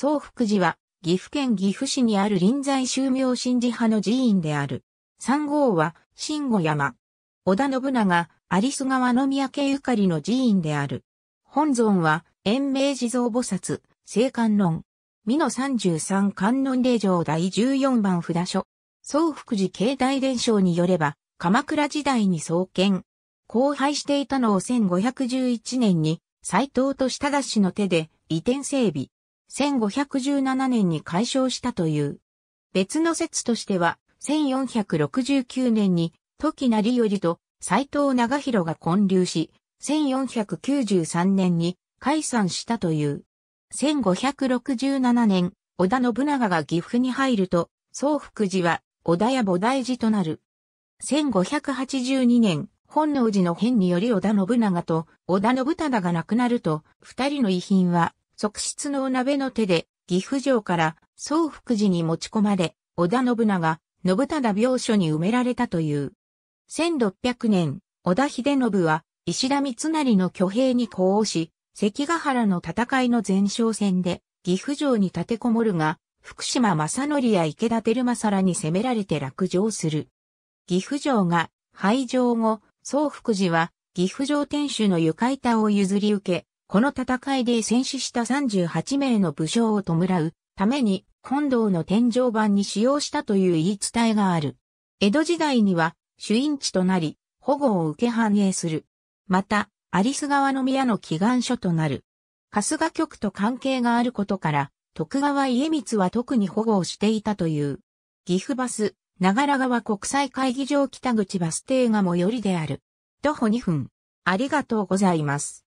総福寺は、岐阜県岐阜市にある臨済宗明神寺派の寺院である。三号は、新五山。織田信長、有栖川の宮家ゆかりの寺院である。本尊は、延命地蔵菩薩、聖観音。美濃三十三観音霊場第十四番札所。総福寺境内伝承によれば、鎌倉時代に創建。荒廃していたのを1511年に、斎藤と下田氏の手で移転整備。1517年に解消したという。別の説としては、1469年に、時成頼と斎藤長広が混流し、1493年に解散したという。1567年、織田信長が岐阜に入ると、総福寺は織田や菩提寺となる。1582年、本能寺の変により織田信長と織田信忠が亡くなると、二人の遺品は側室のお鍋の手で、岐阜城から宋福寺に持ち込まれ、織田信長、信忠病所に埋められたという。1600年、織田秀信は、石田三成の挙兵に呼応し、関ヶ原の戦いの前哨戦で、岐阜城に立てこもるが、福島正則や池田照正らに攻められて落城する。岐阜城が廃城後、宋福寺は岐阜城天守の床板を譲り受け、この戦いで戦死した38名の武将を弔うために本堂の天井板に使用したという言い伝えがある。江戸時代には主因地となり保護を受け反映する。また、アリス川の宮の祈願所となる。春日局と関係があることから、徳川家光は特に保護をしていたという。岐阜バス、長良川国際会議場北口バス停が最寄りである。徒歩2分。ありがとうございます。